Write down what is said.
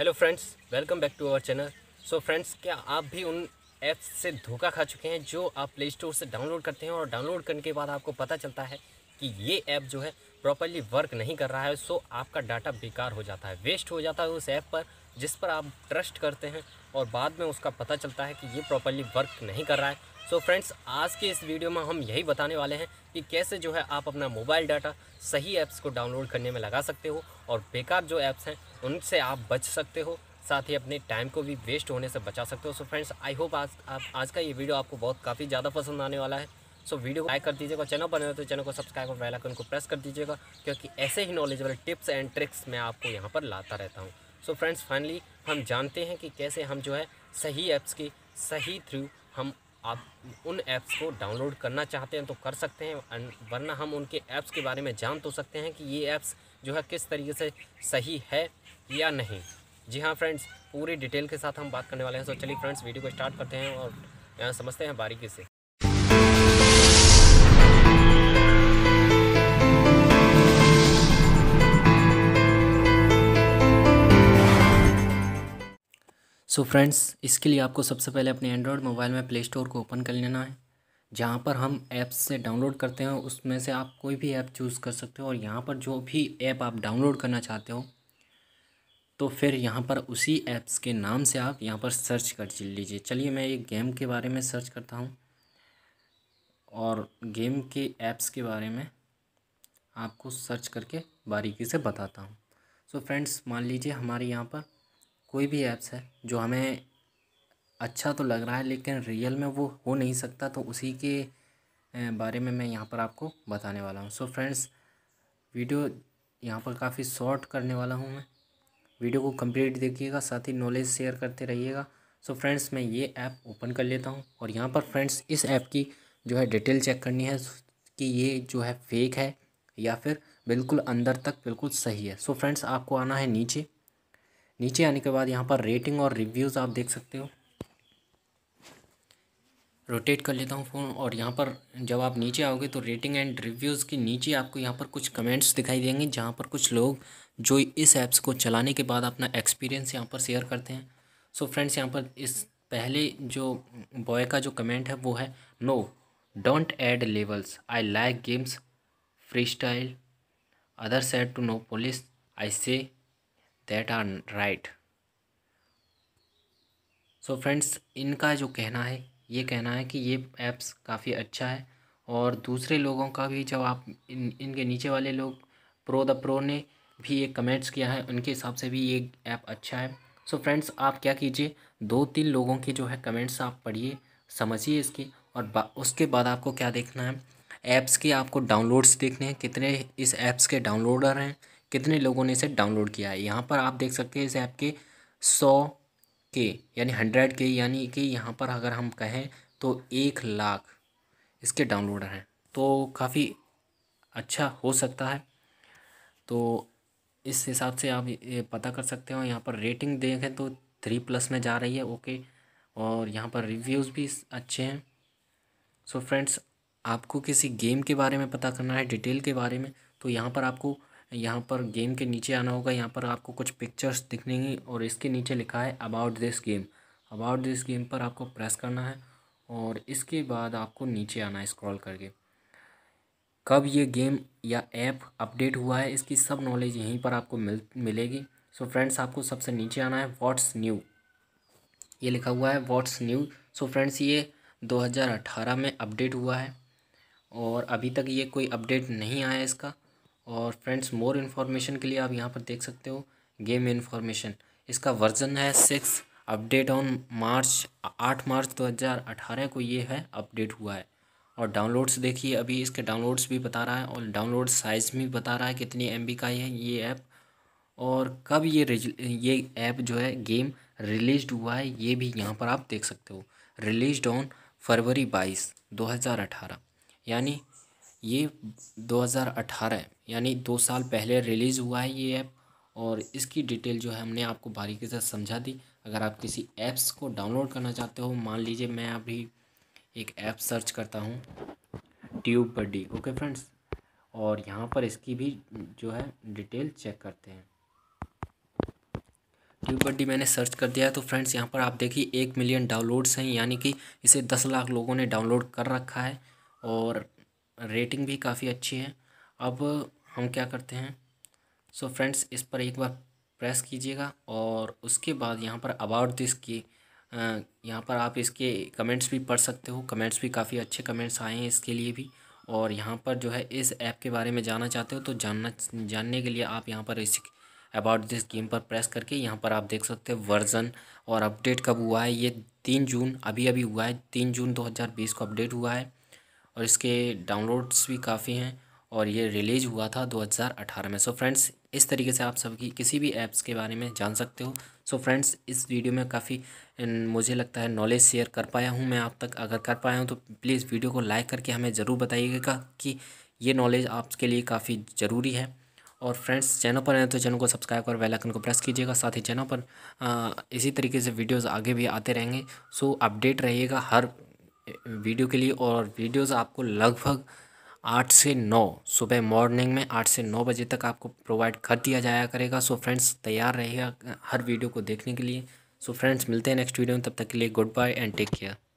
hello friends welcome back to our channel so friends क्या आप भी उन ऐप्स से धोखा खा चुके हैं जो आप प्ले स्टोर से डाउनलोड करते हैं और डाउनलोड करने के बाद आपको पता चलता है कि ये ऐप जो है प्रॉपरली वर्क नहीं कर रहा है सो आपका डाटा बेकार हो जाता है वेस्ट हो जाता है उस ऐप पर जिस पर आप ट्रस्ट करते हैं और बाद में उसका पता चलता है कि ये प्रॉपरली वर्क नहीं कर रहा है सो so फ्रेंड्स आज के इस वीडियो में हम यही बताने वाले हैं कि कैसे जो है आप अपना मोबाइल डाटा सही ऐप्स को डाउनलोड करने में लगा सकते हो और बेकार जो ऐप्स हैं उनसे आप बच सकते हो साथ ही अपने टाइम को भी वेस्ट होने से बचा सकते हो सो फ्रेंड्स आई होप आज आप आज का ये वीडियो आपको बहुत काफ़ी ज़्यादा पसंद आने वाला है सो so, वीडियो को लाइक कर दीजिएगा चैनल पर नहीं तो चैनल को सब्सक्राइब और बेल आइकन को प्रेस कर दीजिएगा क्योंकि ऐसे ही नॉलेजेबल टिप्स एंड ट्रिक्स मैं आपको यहाँ पर लाता रहता हूँ सो फ्रेंड्स फाइनली हम जानते हैं कि कैसे हम जो है सही ऐप्स की सही थ्रू हम आप उन ऐप्स को डाउनलोड करना चाहते हैं तो कर सकते हैं वरना हम उनके ऐप्स के बारे में जान तो सकते हैं कि ये ऐप्स जो है किस तरीके से सही है या नहीं जी हाँ फ्रेंड्स पूरी डिटेल के साथ हम बात करने वाले हैं तो चलिए फ्रेंड्स वीडियो को स्टार्ट करते हैं और समझते हैं बारीकी से सो so फ्रेंड्स इसके लिए आपको सबसे पहले अपने एंड्रॉयड मोबाइल में प्ले स्टोर को ओपन कर लेना है जहाँ पर हम ऐप्स से डाउनलोड करते हैं उसमें से आप कोई भी ऐप चूज़ कर सकते हो और यहाँ पर जो भी ऐप आप डाउनलोड करना चाहते हो तो फिर यहाँ पर उसी ऐप्स के नाम से आप यहाँ पर सर्च कर लीजिए चलिए मैं एक गेम के बारे में सर्च करता हूँ और गेम के ऐप्स के बारे में आपको सर्च करके बारीकी से बताता हूँ सो फ्रेंड्स मान लीजिए हमारे यहाँ पर कोई भी ऐप्स है जो हमें अच्छा तो लग रहा है लेकिन रियल में वो हो नहीं सकता तो उसी के बारे में मैं यहाँ पर आपको बताने वाला हूँ सो फ्रेंड्स वीडियो यहाँ पर काफ़ी शॉर्ट करने वाला हूँ मैं वीडियो को कंप्लीट देखिएगा साथ ही नॉलेज शेयर करते रहिएगा सो फ्रेंड्स मैं ये ऐप ओपन कर लेता हूँ और यहाँ पर फ्रेंड्स इस ऐप की जो है डिटेल चेक करनी है कि ये जो है फेक है या फिर बिल्कुल अंदर तक बिल्कुल सही है सो फ्रेंड्स आपको आना है नीचे नीचे आने के बाद यहाँ पर रेटिंग और रिव्यूज़ आप देख सकते हो रोटेट कर लेता हूँ फ़ोन और यहाँ पर जब आप नीचे आओगे तो रेटिंग एंड रिव्यूज़ के नीचे आपको यहाँ पर कुछ कमेंट्स दिखाई देंगे जहाँ पर कुछ लोग जो इस ऐप्स को चलाने के बाद अपना एक्सपीरियंस यहाँ पर शेयर करते हैं सो फ्रेंड्स यहाँ पर इस पहले जो बॉय का जो कमेंट है वो है no don't add levels I like games free style other set to no police I say that are right so friends इनका जो कहना है ये कहना है कि ये ऐप्स काफ़ी अच्छा है और दूसरे लोगों का भी जब आप इन इनके नीचे वाले लोग प्रो द प्रो ने भी एक कमेंट्स किया है उनके हिसाब से भी ये ऐप अच्छा है सो so फ्रेंड्स आप क्या कीजिए दो तीन लोगों के जो है कमेंट्स आप पढ़िए समझिए इसके और बा, उसके बाद आपको क्या देखना है ऐप्स के आपको डाउनलोड्स देखने हैं कितने इस ऐप्स के डाउनलोडर हैं कितने लोगों ने इसे डाउनलोड किया है यहाँ पर आप देख सकते हैं इस ऐप के सौ के यानी हंड्रेड के यानी कि यहाँ पर अगर हम कहें तो एक लाख इसके डाउनलोडर हैं तो काफ़ी अच्छा हो सकता है तो इस हिसाब से आप ये पता कर सकते हो यहाँ पर रेटिंग देखें तो थ्री प्लस में जा रही है ओके और यहाँ पर रिव्यूज़ भी अच्छे हैं सो so फ्रेंड्स आपको किसी गेम के बारे में पता करना है डिटेल के बारे में तो यहाँ पर आपको यहाँ पर गेम के नीचे आना होगा यहाँ पर आपको कुछ पिक्चर्स दिखनेंगी और इसके नीचे लिखा है about this game about this game पर आपको प्रेस करना है और इसके बाद आपको नीचे आना है स्क्रॉल करके कब ये गेम या ऐप अपडेट हुआ है इसकी सब नॉलेज यहीं पर आपको मिल मिलेगी सो so फ्रेंड्स आपको सबसे नीचे आना है व्हाट्स न्यू ये लिखा हुआ है व्हाट्स न्यू सो फ्रेंड्स ये 2018 में अपडेट हुआ है और अभी तक ये कोई अपडेट नहीं आया इसका और फ्रेंड्स मोर इन्फॉर्मेशन के लिए आप यहाँ पर देख सकते हो गेम इन्फॉर्मेशन इसका वर्जन है सिक्स अपडेट ऑन मार्च आठ मार्च 2018 को ये है अपडेट हुआ है और डाउनलोड्स देखिए अभी इसके डाउनलोड्स भी बता रहा है और डाउनलोड साइज़ भी बता रहा है कितनी एम का है ये ऐप और कब ये ये ऐप जो है गेम रिलीज हुआ है ये भी यहाँ पर आप देख सकते हो रिलीज ऑन फरवरी बाईस दो हज़ार अठारह यानी ये 2018 यानी दो साल पहले रिलीज़ हुआ है ये ऐप और इसकी डिटेल जो है हमने आपको बारीकी से समझा दी अगर आप किसी ऐप्स को डाउनलोड करना चाहते हो मान लीजिए मैं अभी एक ऐप सर्च करता हूँ ट्यूब बड्डी ओके फ्रेंड्स और यहाँ पर इसकी भी जो है डिटेल चेक करते हैं ट्यूब बड्डी मैंने सर्च कर दिया तो फ्रेंड्स यहाँ पर आप देखिए एक मिलियन डाउनलोड्स हैं यानी कि इसे दस लाख लोगों ने डाउनलोड कर रखा है और रेटिंग भी काफ़ी अच्छी है अब हम क्या करते हैं सो so फ्रेंड्स इस पर एक बार प्रेस कीजिएगा और उसके बाद यहाँ पर अबाउट दिस की यहाँ पर आप इसके कमेंट्स भी पढ़ सकते हो कमेंट्स भी काफ़ी अच्छे कमेंट्स आए हैं इसके लिए भी और यहाँ पर जो है इस ऐप के बारे में जानना चाहते हो तो जानना जानने के लिए आप यहाँ पर इस अबाउट दिस गेम पर प्रेस करके यहाँ पर आप देख सकते हो वर्ज़न और अपडेट कब हुआ है ये तीन जून अभी अभी हुआ है तीन जून दो को अपडेट हुआ है और इसके डाउनलोड्स भी काफ़ी हैं और ये रिलीज हुआ था 2018 में सो so फ्रेंड्स इस तरीके से आप सबकी किसी भी ऐप्स के बारे में जान सकते हो सो so फ्रेंड्स इस वीडियो में काफ़ी मुझे लगता है नॉलेज शेयर कर पाया हूँ मैं आप तक अगर कर पाया हूँ तो प्लीज़ वीडियो को लाइक करके हमें ज़रूर बताइएगा कि ये नॉलेज आपके लिए काफ़ी ज़रूरी है और फ्रेंड्स चैनल पर हैं तो चैनल को सब्सक्राइब और बेल आइकन को प्रेस कीजिएगा साथ ही चैनल पर आ, इसी तरीके से वीडियोस आगे भी आते रहेंगे सो अपडेट रहिएगा हर वीडियो के लिए और वीडियोस आपको लगभग आठ से नौ सुबह मॉर्निंग में आठ से नौ बजे तक आपको प्रोवाइड कर दिया जाया करेगा सो फ्रेंड्स तैयार रहेगा हर वीडियो को देखने के लिए सो फ्रेंड्स मिलते हैं नेक्स्ट वीडियो में तब तक के लिए good bye and take care